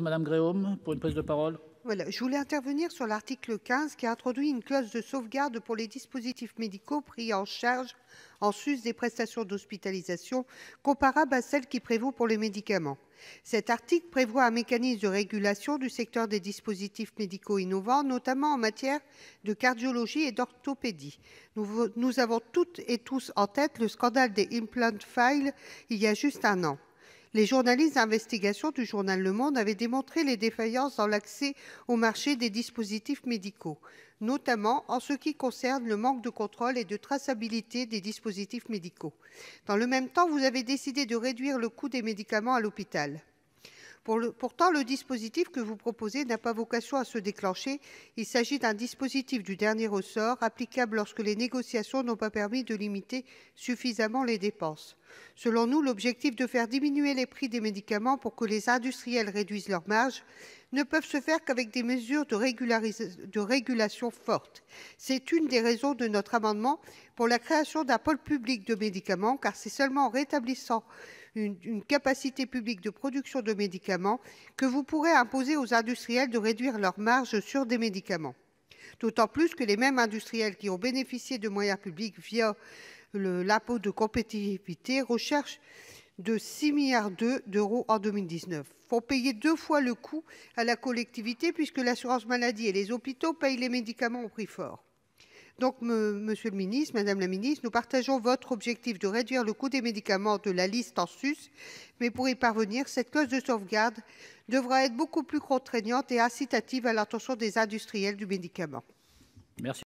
Madame Gréhomme, pour une prise de parole. je voulais intervenir sur l'article 15 qui introduit une clause de sauvegarde pour les dispositifs médicaux pris en charge en sus des prestations d'hospitalisation comparables à celles qui prévaut pour les médicaments. Cet article prévoit un mécanisme de régulation du secteur des dispositifs médicaux innovants, notamment en matière de cardiologie et d'orthopédie. Nous, nous avons toutes et tous en tête le scandale des implant files il y a juste un an. Les journalistes d'investigation du journal Le Monde avaient démontré les défaillances dans l'accès au marché des dispositifs médicaux, notamment en ce qui concerne le manque de contrôle et de traçabilité des dispositifs médicaux. Dans le même temps, vous avez décidé de réduire le coût des médicaments à l'hôpital. pourtant, le dispositif que vous proposez n'a pas vocation à se déclencher. Il s'agit d'un dispositif du dernier ressort applicable lorsque les négociations n'ont pas permis de limiter suffisamment les dépenses. Selon nous, l'objectif de faire diminuer les prix des médicaments pour que les industriels réduisent leurs marges ne peuvent se faire qu'avec des mesures de, régulation fortes. C'est une des raisons de notre amendement pour la création d'un pôle public de médicaments, car c'est seulement en rétablissant une, une, capacité publique de production de médicaments que vous pourrez imposer aux industriels de réduire leurs marges sur des médicaments d'autant plus que les mêmes industriels qui ont bénéficié de moyens publics via l'impôt de compétitivité recherchent de 6 milliards d'euros en 2019. Font payer deux fois le coût à la collectivité puisque l'assurance maladie et les hôpitaux payent les médicaments au prix fort. Donc, Monsieur le Ministre, Madame la Ministre, nous partageons votre objectif de réduire le coût des médicaments de la liste en sus, mais pour y parvenir, cette clause de sauvegarde devra être beaucoup plus contraignante et incitative à l'attention des industriels du médicament. Merci.